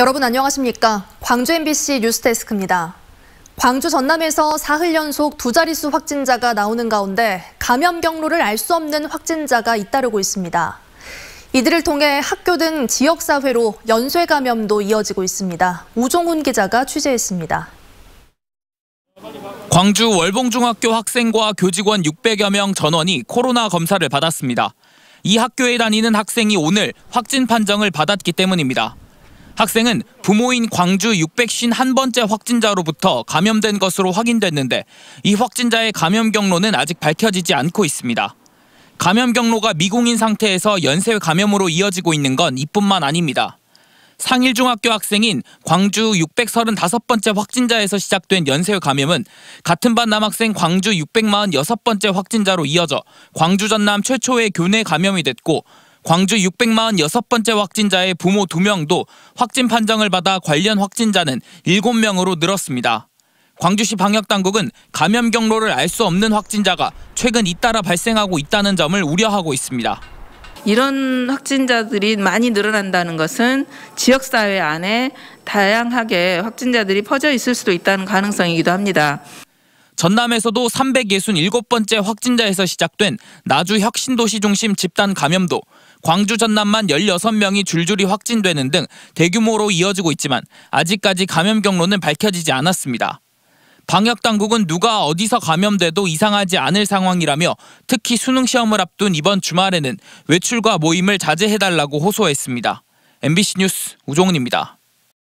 여러분 안녕하십니까? 광주 MBC 뉴스데스크입니다. 광주 전남에서 사흘 연속 두 자릿수 확진자가 나오는 가운데 감염 경로를 알 수 없는 확진자가 잇따르고 있습니다. 이들을 통해 학교 등 지역사회로 연쇄 감염도 이어지고 있습니다. 우종훈 기자가 취재했습니다. 광주 월봉중학교 학생과 교직원 600여 명 전원이 코로나 검사를 받았습니다. 이 학교에 다니는 학생이 오늘 확진 판정을 받았기 때문입니다. 학생은 부모인 광주 651번째 확진자로부터 감염된 것으로 확인됐는데 이 확진자의 감염 경로는 아직 밝혀지지 않고 있습니다. 감염 경로가 미공인 상태에서 연쇄 감염으로 이어지고 있는 건 이뿐만 아닙니다. 상일중학교 학생인 광주 635번째 확진자에서 시작된 연쇄 감염은 같은 반 남학생 광주 646번째 확진자로 이어져 광주 전남 최초의 교내 감염이 됐고 광주 646번째 확진자의 부모 2명도 확진 판정을 받아 관련 확진자는 7명으로 늘었습니다. 광주시 방역당국은 감염 경로를 알 수 없는 확진자가 최근 잇따라 발생하고 있다는 점을 우려하고 있습니다. 이런 확진자들이 많이 늘어난다는 것은 지역사회 안에 다양하게 확진자들이 퍼져 있을 수도 있다는 가능성이기도 합니다. 전남에서도 367번째 확진자에서 시작된 나주 혁신도시 중심 집단 감염도 광주 전남만 16명이 줄줄이 확진되는 등 대규모로 이어지고 있지만 아직까지 감염 경로는 밝혀지지 않았습니다. 방역당국은 누가 어디서 감염돼도 이상하지 않을 상황이라며 특히 수능시험을 앞둔 이번 주말에는 외출과 모임을 자제해달라고 호소했습니다. MBC 뉴스 우종훈입니다.